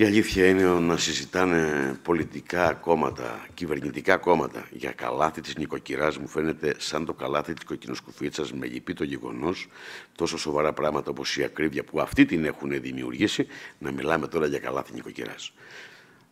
Η αλήθεια είναι να συζητάνε πολιτικά κόμματα, κυβερνητικά κόμματα για καλάθι της νοικοκυράς μου φαίνεται σαν το καλάθι της κοκκινοσκουφίτσας με λυπή το γεγονός τόσο σοβαρά πράγματα όπως η ακρίβεια που αυτή την έχουν δημιουργήσει να μιλάμε τώρα για καλάθι νοικοκυράς.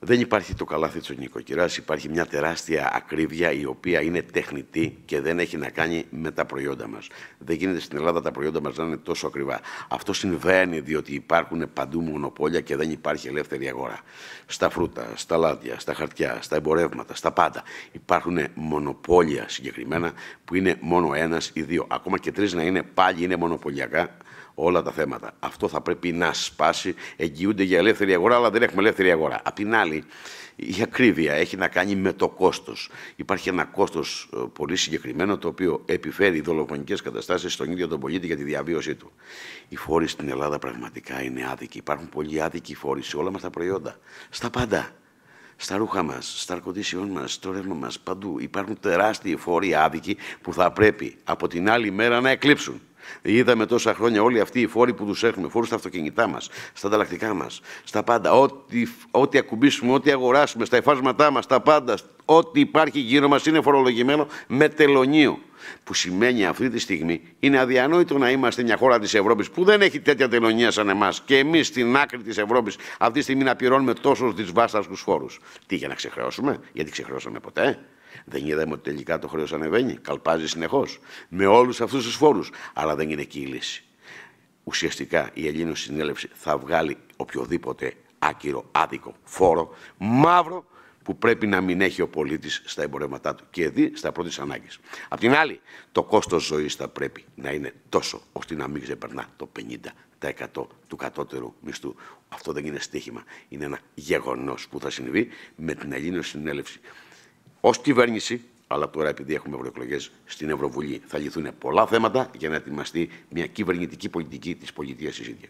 Δεν υπάρχει το καλάθι της νοικοκυράς. υπάρχει μια τεράστια ακρίβεια η οποία είναι τεχνητή και δεν έχει να κάνει με τα προϊόντα μας. Δεν γίνεται στην Ελλάδα τα προϊόντα μας να είναι τόσο ακριβά. Αυτό συμβαίνει διότι υπάρχουν παντού μονοπόλια και δεν υπάρχει ελεύθερη αγορά. Στα φρούτα, στα λάδια, στα χαρτιά, στα εμπορεύματα, στα πάντα. Υπάρχουν μονοπόλια συγκεκριμένα που είναι μόνο ένας ή δύο. Ακόμα και τρεις να είναι πάλι είναι μονοπωλιακά όλα τα θέματα. Αυτό θα πρέπει να σπάσει. Εγγυούνται για ελεύθερη αγορά, αλλά δεν έχουμε ελεύθερη αγορά. Απ' την άλλη, η ακρίβεια έχει να κάνει με το κόστος. Υπάρχει ένα κόστος ε, πολύ συγκεκριμένο το οποίο επιφέρει δολοφονικές καταστάσεις στον ίδιο τον πολίτη για τη διαβίωσή του. Οι φόροι στην Ελλάδα πραγματικά είναι άδικοι. Υπάρχουν πολύ άδικοι φόροι σε όλα μας τα προϊόντα. Στα πάντα στα ρούχα μας, στα αρκοντήσιόν μας, στο ρεύμα μας, παντού. Υπάρχουν τεράστιοι φόροι άδικοι που θα πρέπει από την άλλη μέρα να εκλείψουν. Είδαμε τόσα χρόνια όλοι αυτοί οι φόροι που τους έχουμε, φόρους στα αυτοκίνητά μας, στα ανταλλακτικά μας, στα πάντα. Ό,τι, ακουμπήσουμε, ό,τι αγοράσουμε, στα εφάσματά μα, τα πάντα, ό,τι υπάρχει γύρω μας είναι φορολογημένο με τελωνίο. Που σημαίνει αυτή τη στιγμή είναι αδιανόητο να είμαστε μια χώρα της Ευρώπης που δεν έχει τέτοια τελωνία σαν εμάς και εμείς στην άκρη της Ευρώπης αυτή τη στιγμή να πληρώνουμε τόσους δυσβάσταστους φόρους. Τι για να ξεχρεώσουμε, γιατί ξεχρεώσαμε ποτέ. Δεν είδαμε ότι τελικά το χρέος ανεβαίνει. Καλπάζει συνεχώς. Με όλους αυτούς τους φόρους. Αλλά δεν είναι εκεί η λύση. Ουσιαστικά η Ελλήνων Συνέλευση θα βγάλει οποιοδήποτε άκυρο, άδικο φόρο, μαύρο, που πρέπει να μην έχει ο πολίτης στα εμπορεύματά του και δει στα πρώτης ανάγκης. Απ' την άλλη, το κόστος ζωής θα πρέπει να είναι τόσο ώστε να μην ξεπερνά το 50% του κατώτερου μισθού. Αυτό δεν είναι στοίχημα. Είναι ένα γεγονός που θα συμβεί με την Ελλήνων Συνέλευση ως κυβέρνηση, αλλά τώρα επειδή έχουμε ευρωεκλογές στην Ευρωβουλή, θα λυθούν πολλά θέματα για να ετοιμαστεί μια κυβερνητική πολιτική της πολιτείας της ίδιας.